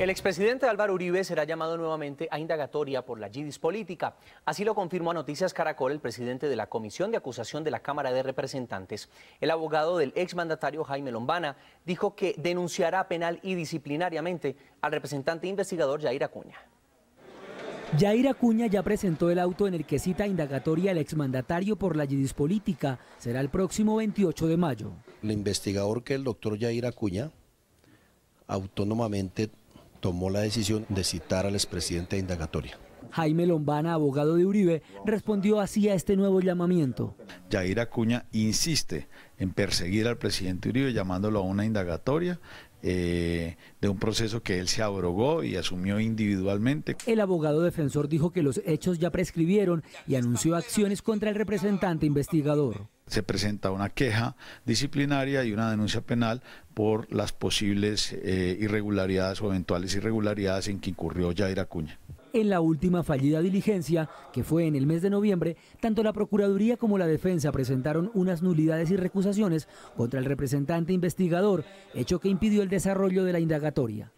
El expresidente Álvaro Uribe será llamado nuevamente a indagatoria por la GIDIS política. Así lo confirmó a Noticias Caracol el presidente de la Comisión de Acusación de la Cámara de Representantes. El abogado del exmandatario Jaime Lombana dijo que denunciará penal y disciplinariamente al representante investigador yaira Acuña. Yair Acuña ya presentó el auto en el que cita indagatoria al exmandatario por la GIDIS política. Será el próximo 28 de mayo. El investigador que el doctor Yair Acuña autónomamente tomó la decisión de citar al expresidente de indagatoria. Jaime Lombana, abogado de Uribe, respondió así a este nuevo llamamiento. Yair Acuña insiste en perseguir al presidente Uribe llamándolo a una indagatoria. Eh, de un proceso que él se abrogó y asumió individualmente. El abogado defensor dijo que los hechos ya prescribieron y anunció acciones contra el representante investigador se presenta una queja disciplinaria y una denuncia penal por las posibles eh, irregularidades o eventuales irregularidades en que incurrió Yair Acuña. En la última fallida diligencia, que fue en el mes de noviembre, tanto la Procuraduría como la Defensa presentaron unas nulidades y recusaciones contra el representante investigador, hecho que impidió el desarrollo de la indagatoria.